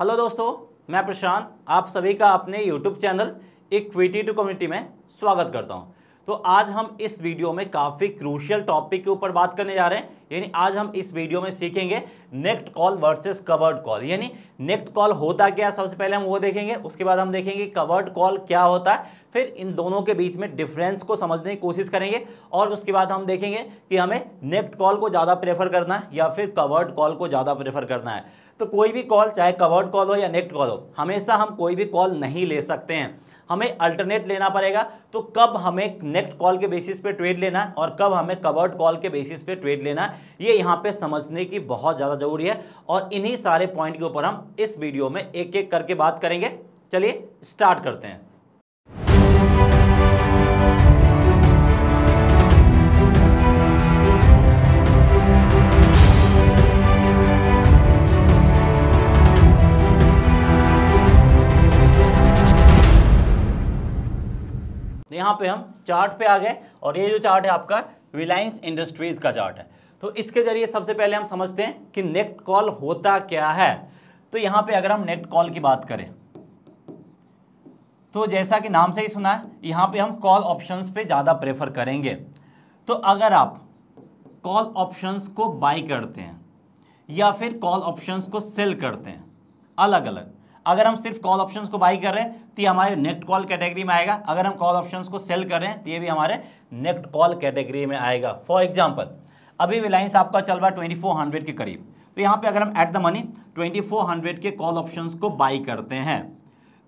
hello दोस्तों मैं प्रशांत आप सभी का अपने YouTube channel equity to community में स्वागत करता हूं तो आज हम इस वीडियो में काफ़ी क्रूशियल टॉपिक के ऊपर बात करने जा रहे हैं यानी आज हम इस वीडियो में सीखेंगे naked call versus covered call यानी नेक्ट कॉल होता क्या सबसे पहले हम वो देखेंगे उसके बाद हम देखेंगे कवर्ड कॉल क्या होता है फिर इन दोनों के बीच में डिफरेंस को समझने की कोशिश करेंगे और उसके बाद हम देखेंगे कि हमें नेक्ट कॉल को ज़्यादा प्रेफर करना है या फिर कवर्ड कॉल को ज़्यादा प्रेफर करना है तो कोई भी कॉल चाहे कवर्ड कॉल हो या नेक्ट कॉल हो हमेशा हम कोई भी कॉल नहीं ले सकते हैं हमें अल्टरनेट लेना पड़ेगा तो कब हमें नेक्स्ट कॉल के बेसिस पे ट्रेड लेना है और कब हमें कवर्ड कॉल के बेसिस पे ट्रेड लेना है ये यहाँ पे समझने की बहुत ज़्यादा ज़रूरी है और इन्हीं सारे पॉइंट के ऊपर हम इस वीडियो में एक एक करके बात करेंगे चलिए स्टार्ट करते हैं यहाँ पे हम चार्ट पे आ गए और ये जो चार्ट है आपका रिलायंस इंडस्ट्रीज़ का चार्ट है तो इसके जरिए सबसे पहले हम समझते हैं कि नेट कॉल होता क्या है तो यहाँ पे अगर हम नेट कॉल की बात करें तो जैसा कि नाम से ही सुना है यहाँ पे हम कॉल ऑप्शंस पे ज़्यादा प्रेफर करेंगे तो अगर आप कॉल ऑप्शंस को बाई करते हैं या फिर कॉल ऑप्शंस को सेल करते हैं अलग अलग अगर हम सिर्फ कॉल ऑप्शन को बाई कर रहे हैं तो ये हमारे नेक्स्ट कॉल कैटेगरी में आएगा अगर हम कॉल ऑप्शन को सेल कर रहे हैं तो ये भी हमारे नेक्स्ट कॉल कैटेगरी में आएगा फॉर एग्जाम्पल अभी रिलायंस आपका चल रहा है ट्वेंटी फोर हंड्रेड के करीब तो यहाँ पे अगर हम at the money twenty four hundred के कॉल ऑप्शन को बाई करते हैं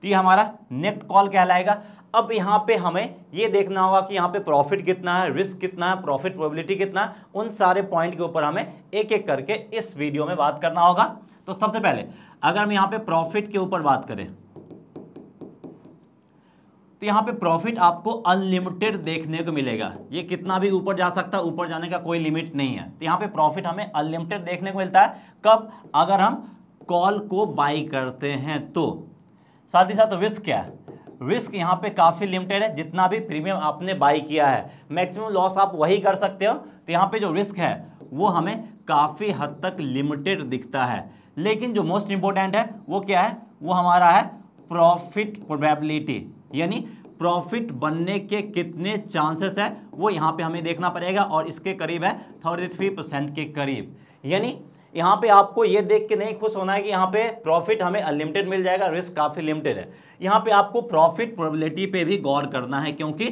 तो ये हमारा नेक्स्ट कॉल कहलाएगा अब यहाँ पे हमें ये देखना होगा कि यहाँ पे प्रॉफिट कितना है रिस्क कितना है प्रॉफिट प्रोबेबिलिटी कितना है उन सारे पॉइंट के ऊपर हमें एक एक करके इस वीडियो में बात करना होगा तो सबसे पहले अगर हम यहां पे प्रॉफिट के ऊपर बात करें तो यहां पे प्रॉफिट आपको अनलिमिटेड देखने को मिलेगा ये कितना भी ऊपर जा सकता है ऊपर जाने का कोई लिमिट नहीं है तो यहां पे प्रॉफिट हमें अनलिमिटेड देखने को मिलता है कब अगर हम कॉल को बाई करते हैं तो साथ ही साथ रिस्क क्या है रिस्क यहाँ पे काफ़ी लिमिटेड है जितना भी प्रीमियम आपने बाई किया है मैक्सिमम लॉस आप वही कर सकते हो तो यहाँ पे जो रिस्क है वो हमें काफ़ी हद तक लिमिटेड दिखता है लेकिन जो मोस्ट इंपॉर्टेंट है वो क्या है वो हमारा है प्रॉफिट प्रोबेबिलिटी यानी प्रॉफिट बनने के कितने चांसेस है वो यहाँ पे हमें देखना पड़ेगा और इसके करीब है थर्टी थ्री परसेंट के करीब यानी यहाँ पे आपको ये देख के नहीं खुश होना है कि यहाँ पे प्रॉफिट हमें अनलिमिटेड मिल जाएगा रिस्क काफ़ी लिमिटेड है यहाँ पे आपको प्रॉफिट प्रोबेबिलिटी पे भी गौर करना है क्योंकि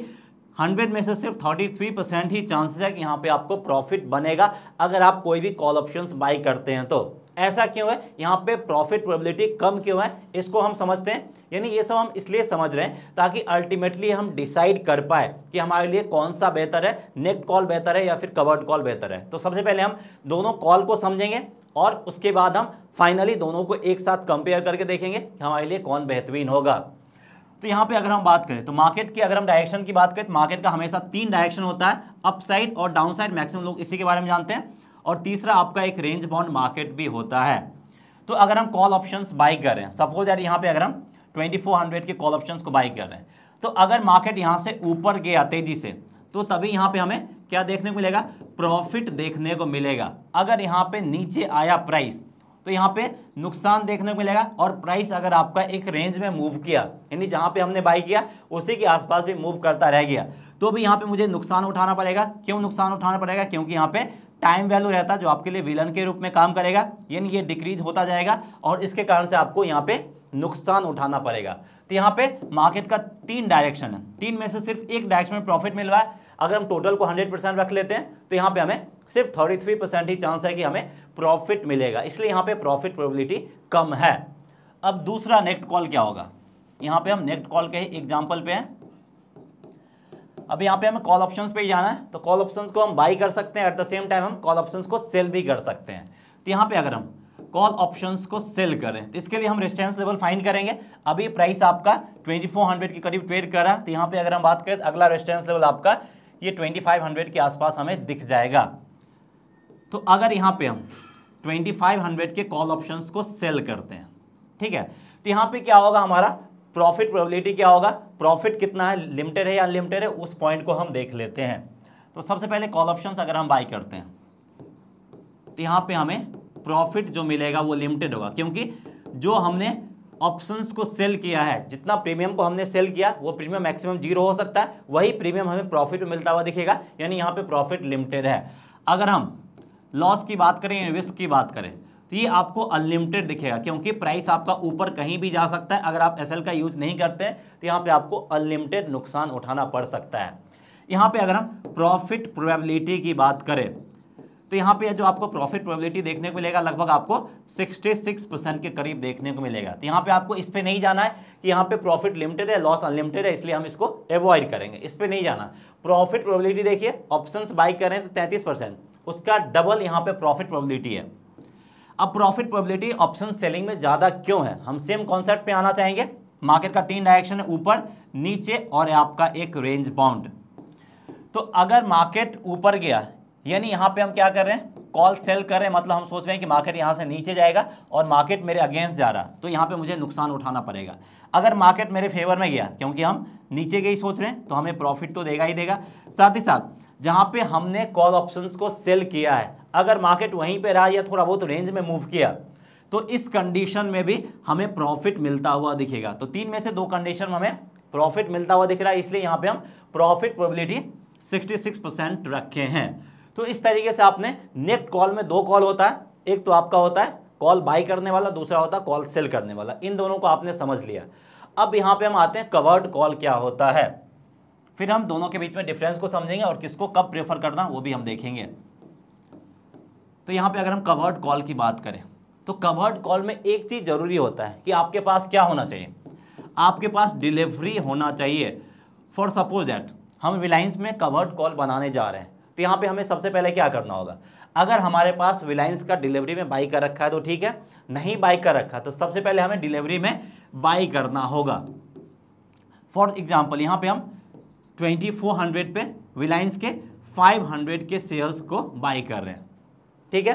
100 में से सिर्फ 33 परसेंट ही चांसेस है कि यहाँ पे आपको प्रॉफिट बनेगा अगर आप कोई भी कॉल ऑप्शंस बाई करते हैं तो ऐसा क्यों है यहाँ पे प्रॉफिट प्रोबेबिलिटी कम क्यों है इसको हम समझते हैं यानी ये सब हम इसलिए समझ रहे हैं ताकि अल्टीमेटली हम डिसाइड कर पाए कि हमारे लिए कौन सा बेहतर है नेट कॉल बेहतर है या फिर कवर्ड कॉल बेहतर है तो सबसे पहले हम दोनों कॉल को समझेंगे और उसके बाद हम फाइनली दोनों को एक साथ कंपेयर करके देखेंगे हमारे लिए कौन बेहतरीन होगा तो यहाँ पे अगर हम बात करें तो मार्केट की अगर हम डायरेक्शन की बात करें तो मार्केट का हमेशा तीन डायरेक्शन होता है अप साइड और डाउन साइड मैक्सिमम लोग इसी के बारे में जानते हैं और तीसरा आपका एक रेंज बाउंड मार्केट भी होता है तो अगर हम कॉल ऑप्शन बाई कर रहे हैं सपोज यार यहाँ पे अगर हम 2400 के कॉल ऑप्शन को बाई कर रहे हैं तो अगर मार्केट यहाँ से ऊपर गया तेजी से तो तभी यहाँ पे हमें क्या देखने को मिलेगा प्रॉफिट देखने को मिलेगा अगर यहाँ पे नीचे आया प्राइस तो यहाँ पे नुकसान देखने को मिलेगा और प्राइस अगर आपका एक रेंज में मूव किया यानी जहाँ पे हमने बाई किया उसी के आसपास भी मूव करता रह गया तो भी यहाँ पे मुझे नुकसान उठाना पड़ेगा क्यों नुकसान उठाना पड़ेगा क्योंकि यहाँ पे टाइम वैल्यू रहता है जो आपके लिए विलन के रूप में काम करेगा यानी ये डिक्रीज होता जाएगा और इसके कारण से आपको यहाँ पे नुकसान उठाना पड़ेगा तो यहाँ पे मार्केट का तीन डायरेक्शन है तीन में से सिर्फ एक डायरेक्शन में प्रॉफिट मिल रहा है अगर हम टोटल को 100 परसेंट रख लेते हैं तो यहाँ पे हमें सिर्फ 33 परसेंट ही चांस है कि हमें प्रॉफिट मिलेगा इसलिए यहाँ पे प्रॉफिट प्रोबेबिलिटी कम है अब दूसरा नेक्स्ट कॉल क्या होगा यहाँ पे हम नेक्स्ट कॉल के एग्जाम्पल पे हैं अब यहाँ पे हमें कॉल ऑप्शंस पे जाना है तो कॉल ऑप्शंस को हम बाई कर सकते हैं एट द सेम टाइम हम कॉल ऑप्शंस को सेल भी कर सकते हैं तो यहाँ पे अगर हम कॉल ऑप्शंस को सेल करें तो इसके लिए हम रेस्टेंस लेवल फाइंड करेंगे अभी प्राइस आपका 2400 के करीब ट्रेड करा तो यहाँ पे अगर हम बात करें तो अगला रेस्टेंस लेवल आपका ये ट्वेंटी के आसपास हमें दिख जाएगा तो अगर यहाँ पर हम ट्वेंटी के कॉल ऑप्शन को सेल करते हैं ठीक है तो यहाँ पर क्या होगा हमारा प्रॉफिट प्रोबेबिलिटी क्या होगा प्रॉफिट कितना है लिमिटेड है या अनलिमिटेड है उस पॉइंट को हम देख लेते हैं तो सबसे पहले कॉल ऑप्शन अगर हम बाई करते हैं तो यहाँ पे हमें प्रॉफिट जो मिलेगा वो लिमिटेड होगा क्योंकि जो हमने ऑप्शंस को सेल किया है जितना प्रीमियम को हमने सेल किया वो प्रीमियम मैक्सिमम जीरो हो सकता है वही प्रीमियम हमें प्रॉफिट में मिलता हुआ दिखेगा यानी यहाँ पे प्रॉफिट लिमिटेड है अगर हम लॉस की बात करें या रिस्क की बात करें तो ये आपको अनलिमिटेड दिखेगा क्योंकि प्राइस आपका ऊपर कहीं भी जा सकता है अगर आप एस का यूज़ नहीं करते हैं तो यहाँ पे आपको अनलिमिटेड नुकसान उठाना पड़ सकता है यहाँ पे अगर हम प्रॉफिट प्रोबेबिलिटी की बात करें तो यहाँ पे जो आपको प्रॉफिट प्रोबेबिलिटी देखने को मिलेगा लगभग आपको 66 परसेंट के करीब देखने को मिलेगा तो यहाँ पे आपको इस पर नहीं जाना है कि यहाँ पे प्रॉफिट लिमिटेड है लॉस अनलिमिटेड है इसलिए हम इसको अवॉइड करेंगे इस पर नहीं जाना प्रॉफिट प्रोबेबिलिटी देखिए ऑप्शंस बाई करें तो 33 परसेंट उसका डबल यहाँ पे प्रॉफिट प्रोबेबिलिटी है अब प्रॉफिट प्रोबेबिलिटी ऑप्शन सेलिंग में ज़्यादा क्यों है हम सेम कॉन्सेप्ट पे आना चाहेंगे मार्केट का तीन डायरेक्शन है ऊपर नीचे और आपका एक रेंज बाउंड तो अगर मार्केट ऊपर गया यानी यहाँ पे हम क्या कर रहे हैं कॉल सेल कर रहे हैं मतलब हम सोच रहे हैं कि मार्केट यहाँ से नीचे जाएगा और मार्केट मेरे अगेंस्ट जा रहा तो यहाँ पे मुझे नुकसान उठाना पड़ेगा अगर मार्केट मेरे फेवर में गया क्योंकि हम नीचे के ही सोच रहे हैं तो हमें प्रॉफिट तो देगा ही देगा साथ ही साथ जहाँ पे हमने कॉल ऑप्शंस को सेल किया है अगर मार्केट वहीं पे रहा या थोड़ा बहुत रेंज में मूव किया तो इस कंडीशन में भी हमें प्रॉफिट मिलता हुआ दिखेगा तो तीन में से दो कंडीशन में हमें प्रॉफिट मिलता हुआ दिख रहा है इसलिए यहाँ पे हम प्रॉफिट प्रोबिलिटी 66 परसेंट रखे हैं तो इस तरीके से आपने नेट कॉल में दो कॉल होता है एक तो आपका होता है कॉल बाई करने वाला दूसरा होता है कॉल सेल करने वाला इन दोनों को आपने समझ लिया अब यहाँ पे हम आते हैं कवर्ड कॉल क्या होता है फिर हम दोनों के बीच में डिफरेंस को समझेंगे और किसको कब प्रेफर करना वो भी हम देखेंगे तो यहाँ पे अगर हम कवर्ड कॉल की बात करें तो कवर्ड कॉल में एक चीज़ ज़रूरी होता है कि आपके पास क्या होना चाहिए आपके पास डिलीवरी होना चाहिए फॉर सपोज दैट हम रिलायंस में कवर्ड कॉल बनाने जा रहे हैं तो यहाँ पे हमें सबसे पहले क्या करना होगा अगर हमारे पास रिलायंस का डिलीवरी में बाई कर रखा है तो ठीक है नहीं बाई कर रखा तो सबसे पहले हमें डिलीवरी में बाई करना होगा फॉर एग्जाम्पल यहाँ पर हम ट्वेंटी फोर रिलायंस के 500 के शेयर्स को बाई कर रहे हैं ठीक है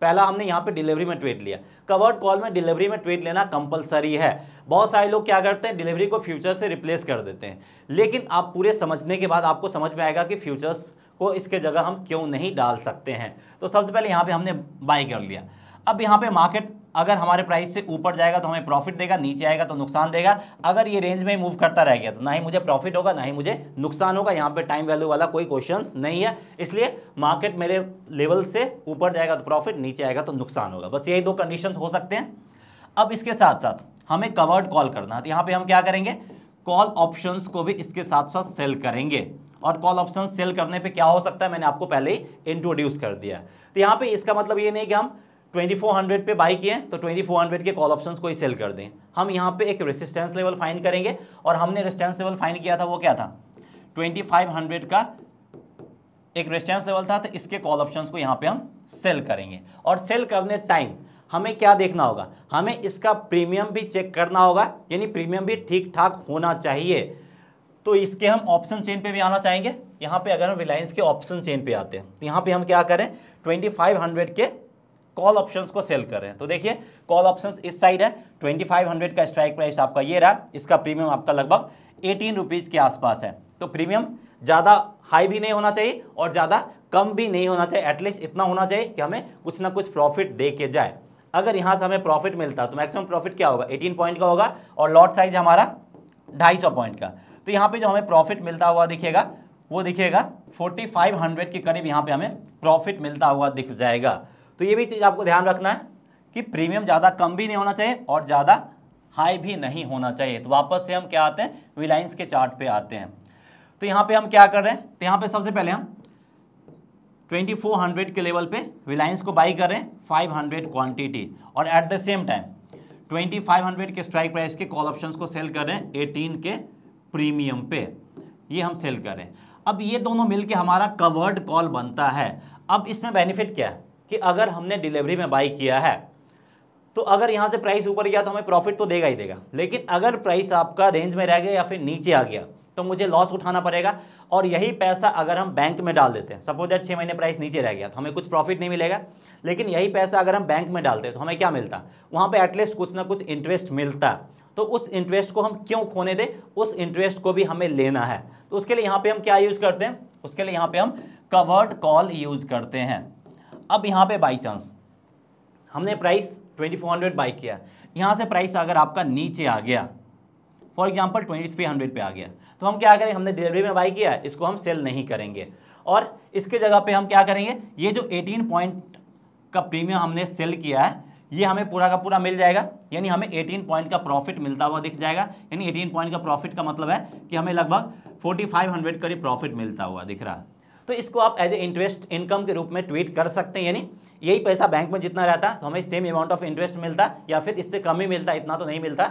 पहला हमने यहाँ पे डिलीवरी में ट्वेट लिया कवर्ड कॉल में डिलीवरी में ट्वेट लेना कंपलसरी है बहुत सारे लोग क्या करते हैं डिलीवरी को फ्यूचर से रिप्लेस कर देते हैं लेकिन आप पूरे समझने के बाद आपको समझ में आएगा कि फ्यूचर्स को इसके जगह हम क्यों नहीं डाल सकते हैं तो सबसे पहले यहाँ पे हमने बाई कर लिया अब यहाँ पे मार्केट अगर हमारे प्राइस से ऊपर जाएगा तो हमें प्रॉफिट देगा नीचे आएगा तो नुकसान देगा अगर ये रेंज में मूव करता रह गया तो ना ही मुझे प्रॉफिट होगा ना ही मुझे नुकसान होगा यहाँ पे टाइम वैल्यू वाला कोई क्वेश्चन नहीं है इसलिए मार्केट मेरे लेवल से ऊपर जाएगा तो प्रॉफिट नीचे आएगा तो नुकसान होगा बस यही दो कंडीशन हो सकते हैं अब इसके साथ साथ हमें कवर्ड कॉल करना है तो यहाँ पे हम क्या करेंगे कॉल ऑप्शंस को भी इसके साथ साथ सेल करेंगे और कॉल ऑप्शन सेल करने पे क्या हो सकता है मैंने आपको पहले ही इंट्रोड्यूस कर दिया तो यहाँ पे इसका मतलब ये नहीं कि हम 2400 पे बाई किए तो 2400 के कॉल ऑप्शंस को ही सेल कर दें हम यहाँ पे एक रेसिस्टेंस लेवल फाइन करेंगे और हमने रेसिस्टेंस लेवल फाइन किया था वो क्या था 2500 का एक रेसिस्टेंस लेवल था तो इसके कॉल ऑप्शंस को यहाँ पे हम सेल करेंगे और सेल करने टाइम हमें क्या देखना होगा हमें इसका प्रीमियम भी चेक करना होगा यानी प्रीमियम भी ठीक ठाक होना चाहिए तो इसके हम ऑप्शन चेन पे भी आना चाहेंगे यहाँ पे अगर हम रिलायंस के ऑप्शन चेन पे आते हैं तो यहाँ पे हम क्या करें 2500 के कॉल ऑप्शंस को सेल कर रहे हैं तो देखिए कॉल ऑप्शंस इस साइड है 2500 का स्ट्राइक प्राइस आपका ये रहा इसका प्रीमियम आपका लगभग एटीन रुपीज़ के आसपास है तो प्रीमियम ज़्यादा हाई भी नहीं होना चाहिए और ज़्यादा कम भी नहीं होना चाहिए एटलीस्ट इतना होना चाहिए कि हमें कुछ ना कुछ प्रॉफिट दे के जाए अगर यहाँ से हमें प्रॉफिट मिलता तो मैक्सिमम प्रॉफिट क्या होगा एटीन पॉइंट का होगा और लॉट साइज हमारा ढाई पॉइंट का तो यहाँ पर जो हमें प्रॉफिट मिलता हुआ दिखेगा वो दिखेगा 4500 के करीब यहाँ पे हमें प्रॉफिट मिलता हुआ दिख जाएगा तो ये भी चीज़ आपको ध्यान रखना है कि प्रीमियम ज़्यादा कम भी नहीं होना चाहिए और ज़्यादा हाई भी नहीं होना चाहिए तो वापस से हम क्या आते हैं रिलायंस के चार्ट पे आते हैं तो यहाँ पे हम क्या कर रहे हैं तो यहाँ पे सबसे पहले हम 2400 के लेवल पे रिलायंस को बाई कर रहे हैं 500 क्वांटिटी और एट द सेम टाइम 2500 के स्ट्राइक प्राइस के कॉल ऑप्शन को सेल कर रहे हैं 18 के प्रीमियम पे ये हम सेल कर रहे हैं अब ये दोनों मिलकर हमारा कवर्ड कॉल बनता है अब इसमें बेनिफिट क्या है कि अगर हमने डिलीवरी में बाई किया है तो अगर यहाँ से प्राइस ऊपर गया तो हमें प्रॉफिट तो देगा ही देगा लेकिन अगर प्राइस आपका रेंज में रह गया या फिर नीचे आ गया तो मुझे लॉस उठाना पड़ेगा और यही पैसा अगर हम बैंक में डाल देते हैं सपोज दैट छः महीने प्राइस नीचे रह गया तो हमें कुछ प्रॉफिट नहीं मिलेगा लेकिन यही पैसा अगर हम बैंक में डालते हैं तो हमें क्या मिलता वहाँ पर एटलीस्ट कुछ ना कुछ इंटरेस्ट मिलता तो उस इंटरेस्ट को हम क्यों खोने दें उस इंटरेस्ट को भी हमें लेना है तो उसके लिए यहाँ पर हम क्या यूज़ करते हैं उसके लिए यहाँ पर हम कवर्ड कॉल यूज़ करते हैं अब यहाँ पे बाई चांस हमने प्राइस 2400 बाई किया यहाँ से प्राइस अगर आपका नीचे आ गया फॉर एग्जाम्पल 2300 पे आ गया तो हम क्या करें हमने डिलीवरी में बाई किया इसको हम सेल नहीं करेंगे और इसके जगह पे हम क्या करेंगे ये जो 18 पॉइंट का प्रीमियम हमने सेल किया है ये हमें पूरा का पूरा मिल जाएगा यानी हमें 18 पॉइंट का प्रॉफिट मिलता हुआ दिख जाएगा यानी 18 पॉइंट का प्रॉफिट का मतलब है कि हमें लगभग 4500 करीब प्रॉफिट मिलता हुआ दिख रहा है तो इसको आप एज ए इंटरेस्ट इनकम के रूप में ट्वीट कर सकते हैं यानी यही पैसा बैंक में जितना रहता तो हमें सेम अमाउंट ऑफ इंटरेस्ट मिलता या फिर इससे कम ही मिलता इतना तो नहीं मिलता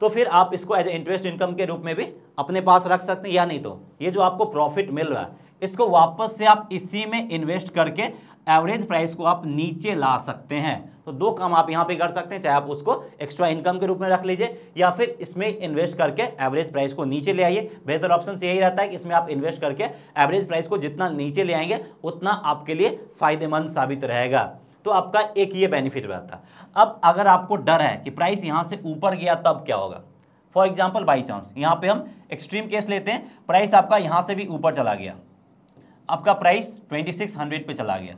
तो फिर आप इसको एज ए इंटरेस्ट इनकम के रूप में भी अपने पास रख सकते हैं या नहीं तो ये जो आपको प्रॉफिट मिल रहा है इसको वापस से आप इसी में इन्वेस्ट करके एवरेज प्राइस को आप नीचे ला सकते हैं तो दो काम आप यहाँ पे कर सकते हैं चाहे आप उसको एक्स्ट्रा इनकम के रूप में रख लीजिए या फिर इसमें इन्वेस्ट करके एवरेज प्राइस को नीचे ले आइए बेहतर ऑप्शन यही रहता है कि इसमें आप इन्वेस्ट करके एवरेज प्राइस को जितना नीचे ले आएंगे उतना आपके लिए फायदेमंद साबित रहेगा तो आपका एक ये बेनिफिट रहता अब अगर आपको डर है कि प्राइस यहाँ से ऊपर गया तब क्या होगा फॉर एग्जाम्पल बाई चांस यहाँ पर हम एक्सट्रीम केस लेते हैं प्राइस आपका यहाँ से भी ऊपर चला गया आपका प्राइस हंड्रेड पर चला गया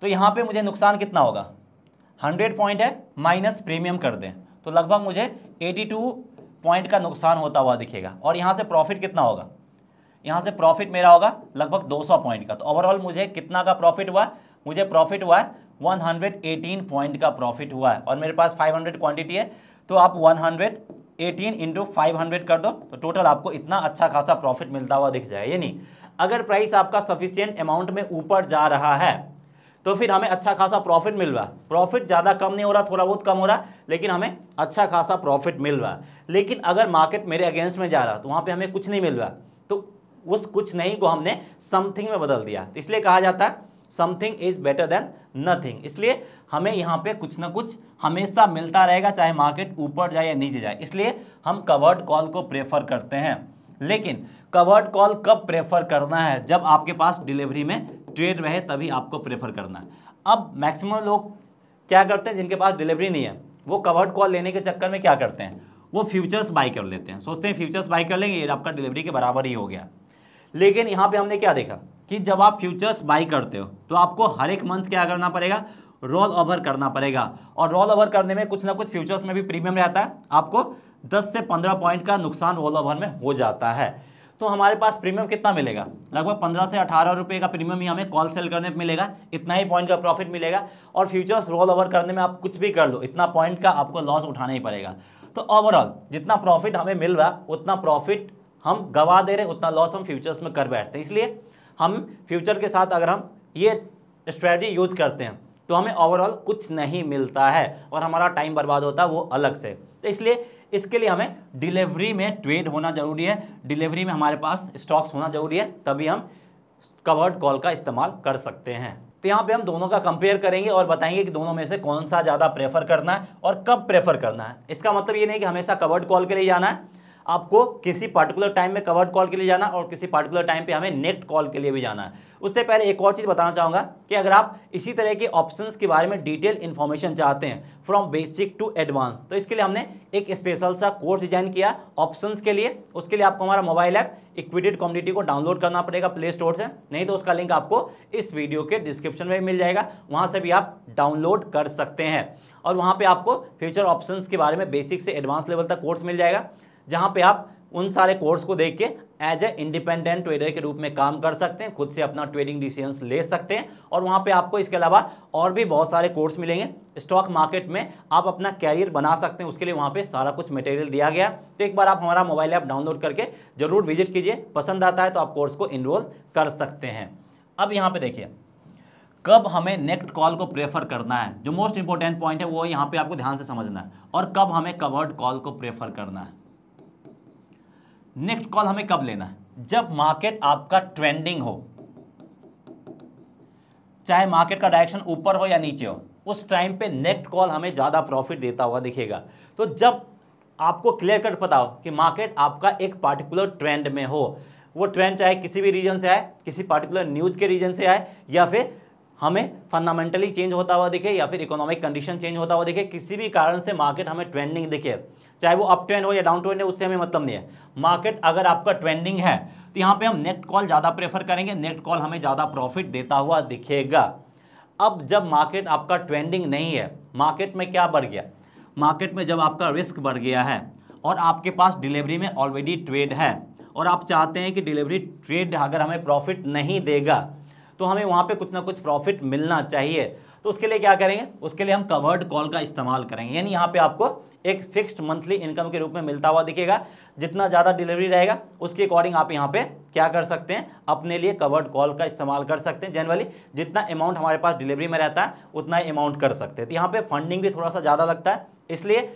तो यहाँ पे मुझे नुकसान कितना होगा हंड्रेड पॉइंट है माइनस प्रीमियम कर दें तो लगभग मुझे एटी टू पॉइंट का नुकसान होता हुआ दिखेगा और यहाँ से प्रॉफिट कितना होगा यहाँ से प्रॉफिट मेरा होगा लगभग 200 पॉइंट का तो ओवरऑल मुझे कितना का प्रॉफिट हुआ मुझे प्रॉफिट हुआ है एटीन पॉइंट का प्रॉफिट हुआ है और मेरे पास हंड्रेड क्वांटिटी है तो आप वन एटीन इंटू हंड्रेड कर दो तो टोटल आपको इतना अच्छा खासा प्रॉफिट मिलता हुआ दिख जाए ये नहीं अगर प्राइस आपका सफिशियंट अमाउंट में ऊपर जा रहा है तो फिर हमें अच्छा खासा प्रॉफिट मिल रहा है प्रॉफिट ज़्यादा कम नहीं हो रहा थोड़ा बहुत कम हो रहा है लेकिन हमें अच्छा खासा प्रॉफिट मिल रहा है लेकिन अगर मार्केट मेरे अगेंस्ट में जा रहा तो वहाँ पर हमें कुछ नहीं मिल रहा तो उस कुछ नहीं को हमने समथिंग में बदल दिया तो इसलिए कहा जाता है something is better than nothing इसलिए हमें यहाँ पे कुछ ना कुछ हमेशा मिलता रहेगा चाहे मार्केट ऊपर जाए या नीचे जाए इसलिए हम कवर्ड कॉल को प्रेफर करते हैं लेकिन कवर्ड कॉल कब प्रेफर करना है जब आपके पास डिलीवरी में ट्रेड रहे तभी आपको प्रेफर करना है अब मैक्सिमम लोग क्या करते हैं जिनके पास डिलीवरी नहीं है वो कवर्ड कॉल लेने के चक्कर में क्या करते हैं वो फ्यूचर्स बाई कर लेते हैं सोचते हैं फ्यूचर्स बाई कर लेंगे ये आपका डिलीवरी के बराबर ही हो गया लेकिन यहाँ पे हमने क्या देखा कि जब आप फ्यूचर्स बाई करते हो तो आपको हर एक मंथ क्या करना पड़ेगा रोल ओवर करना पड़ेगा और रोल ओवर करने में कुछ ना कुछ फ्यूचर्स में भी प्रीमियम रहता है आपको 10 से 15 पॉइंट का नुकसान रोल ओवर में हो जाता है तो हमारे पास प्रीमियम कितना मिलेगा लगभग पंद्रह से अठारह रुपये का प्रीमियम ही हमें कॉल सेल करने पर मिलेगा इतना ही पॉइंट का प्रॉफिट मिलेगा और फ्यूचर्स रोल ओवर करने में आप कुछ भी कर लो इतना पॉइंट का आपको लॉस उठाना ही पड़ेगा तो ओवरऑल जितना प्रॉफिट हमें मिल रहा उतना प्रॉफिट हम गवा दे रहे उतना लॉस हम फ्यूचर्स में कर बैठते हैं इसलिए हम फ्यूचर के साथ अगर हम ये स्ट्रैटी यूज करते हैं तो हमें ओवरऑल कुछ नहीं मिलता है और हमारा टाइम बर्बाद होता है वो अलग से तो इसलिए इसके लिए हमें डिलीवरी में ट्रेड होना जरूरी है डिलीवरी में हमारे पास स्टॉक्स होना जरूरी है तभी हम कवर्ड कॉल का इस्तेमाल कर सकते हैं तो यहाँ पे हम दोनों का कंपेयर करेंगे और बताएंगे कि दोनों में से कौन सा ज़्यादा प्रेफर करना है और कब प्रेफर करना है इसका मतलब ये नहीं कि हमेशा कवर्ड कॉल के लिए जाना है आपको किसी पर्टिकुलर टाइम में कवर्ड कॉल के लिए जाना और किसी पर्टिकुलर टाइम पे हमें नेक्स्ट कॉल के लिए भी जाना है उससे पहले एक और चीज़ बताना चाहूँगा कि अगर आप इसी तरह के ऑप्शन के बारे में डिटेल इन्फॉर्मेशन चाहते हैं फ्रॉम बेसिक टू एडवांस तो इसके लिए हमने एक स्पेशल सा कोर्स डिजाइन किया ऑप्शन के लिए उसके लिए आपको हमारा मोबाइल ऐप इक्विटेड कम्युनिटी को डाउनलोड करना पड़ेगा प्ले स्टोर से नहीं तो उसका लिंक आपको इस वीडियो के डिस्क्रिप्शन में मिल जाएगा वहाँ से भी आप डाउनलोड कर सकते हैं और वहाँ पे आपको फ्यूचर ऑप्शंस के बारे में बेसिक से एडवांस लेवल तक कोर्स मिल जाएगा जहाँ पे आप उन सारे कोर्स को देख के एज ए इंडिपेंडेंट ट्रेडर के रूप में काम कर सकते हैं खुद से अपना ट्रेडिंग डिसीजंस ले सकते हैं और वहाँ पे आपको इसके अलावा और भी बहुत सारे कोर्स मिलेंगे स्टॉक मार्केट में आप अपना कैरियर बना सकते हैं उसके लिए वहाँ पे सारा कुछ मटेरियल दिया गया तो एक बार आप हमारा मोबाइल ऐप डाउनलोड करके ज़रूर विजिट कीजिए पसंद आता है तो आप कोर्स को इनरोल कर सकते हैं अब यहाँ पर देखिए कब हमें नेक्स्ट कॉल को प्रेफर करना है जो मोस्ट इंपॉर्टेंट पॉइंट है वो यहाँ पर आपको ध्यान से समझना है और कब हमें कवर्ड कॉल को प्रेफर करना है नेक्स्ट कॉल हमें कब लेना है जब मार्केट आपका ट्रेंडिंग हो चाहे मार्केट का डायरेक्शन ऊपर हो या नीचे हो उस टाइम पे नेक्स्ट कॉल हमें ज़्यादा प्रॉफिट देता हुआ दिखेगा तो जब आपको क्लियर कट पता हो कि मार्केट आपका एक पार्टिकुलर ट्रेंड में हो वो ट्रेंड चाहे किसी भी रीजन से आए किसी पार्टिकुलर न्यूज़ के रीजन से आए या फिर हमें फंडामेंटली चेंज होता हुआ दिखे या फिर इकोनॉमिक कंडीशन चेंज होता हुआ दिखे किसी भी कारण से मार्केट हमें ट्रेंडिंग दिखे चाहे वो अप ट्रेंड हो या डाउन ट्रेंड हो उससे हमें मतलब नहीं है मार्केट अगर आपका ट्रेंडिंग है तो यहाँ पे हम नेट कॉल ज़्यादा प्रेफर करेंगे नेट कॉल हमें ज़्यादा प्रॉफिट देता हुआ दिखेगा अब जब मार्केट आपका ट्रेंडिंग नहीं है मार्केट में क्या बढ़ गया मार्केट में जब आपका रिस्क बढ़ गया है और आपके पास डिलीवरी में ऑलरेडी ट्रेड है और आप चाहते हैं कि डिलीवरी ट्रेड अगर हमें प्रॉफिट नहीं देगा तो हमें वहाँ पर कुछ ना कुछ प्रॉफिट मिलना चाहिए तो उसके लिए क्या करेंगे उसके लिए हम कवर्ड कॉल का इस्तेमाल करेंगे यानी यहाँ पर आपको एक फिक्स्ड मंथली इनकम के रूप में मिलता हुआ दिखेगा जितना ज़्यादा डिलीवरी रहेगा उसके अकॉर्डिंग आप यहाँ पे क्या कर सकते हैं अपने लिए कवर्ड कॉल का इस्तेमाल कर सकते हैं जनरली जितना अमाउंट हमारे पास डिलीवरी में रहता है उतना ही अमाउंट कर सकते हैं तो यहाँ पे फंडिंग भी थोड़ा सा ज़्यादा लगता है इसलिए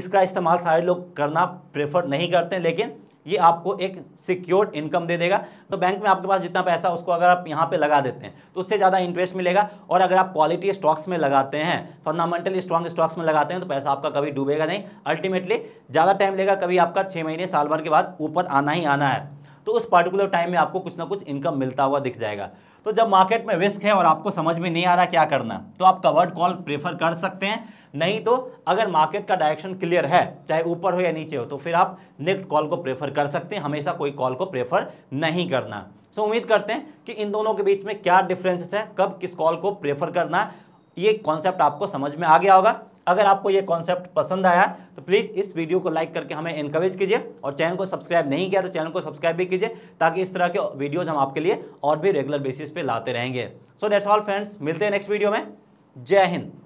इसका इस्तेमाल सारे लोग करना प्रेफर नहीं करते लेकिन ये आपको एक सिक्योर्ड इनकम दे देगा तो बैंक में आपके पास जितना पैसा उसको अगर आप यहाँ पे लगा देते हैं तो उससे ज़्यादा इंटरेस्ट मिलेगा और अगर आप क्वालिटी स्टॉक्स में लगाते हैं फंडामेंटली स्ट्रॉन्ग स्टॉक्स में लगाते हैं तो पैसा आपका कभी डूबेगा नहीं अल्टीमेटली ज़्यादा टाइम लेगा कभी आपका छः महीने साल भर के बाद ऊपर आना ही आना है तो उस पर्टिकुलर टाइम में आपको कुछ ना कुछ इनकम मिलता हुआ दिख जाएगा तो जब मार्केट में रिस्क है और आपको समझ में नहीं आ रहा क्या करना तो आप कवर्ड कॉल प्रेफर कर सकते हैं नहीं तो अगर मार्केट का डायरेक्शन क्लियर है चाहे ऊपर हो या नीचे हो तो फिर आप नेक्स्ट कॉल को प्रेफर कर सकते हैं हमेशा कोई कॉल को प्रेफर नहीं करना सो so, उम्मीद करते हैं कि इन दोनों के बीच में क्या डिफरेंसेस है कब किस कॉल को प्रेफर करना ये कॉन्सेप्ट आपको समझ में आ गया होगा अगर आपको ये कॉन्सेप्ट पसंद आया तो प्लीज़ इस वीडियो को लाइक करके हमें इनकरेज कीजिए और चैनल को सब्सक्राइब नहीं किया तो चैनल को सब्सक्राइब भी कीजिए ताकि इस तरह के वीडियोज़ हम आपके लिए और भी रेगुलर बेसिस पे लाते रहेंगे सो डेट्स ऑल फ्रेंड्स मिलते हैं नेक्स्ट वीडियो में जय हिंद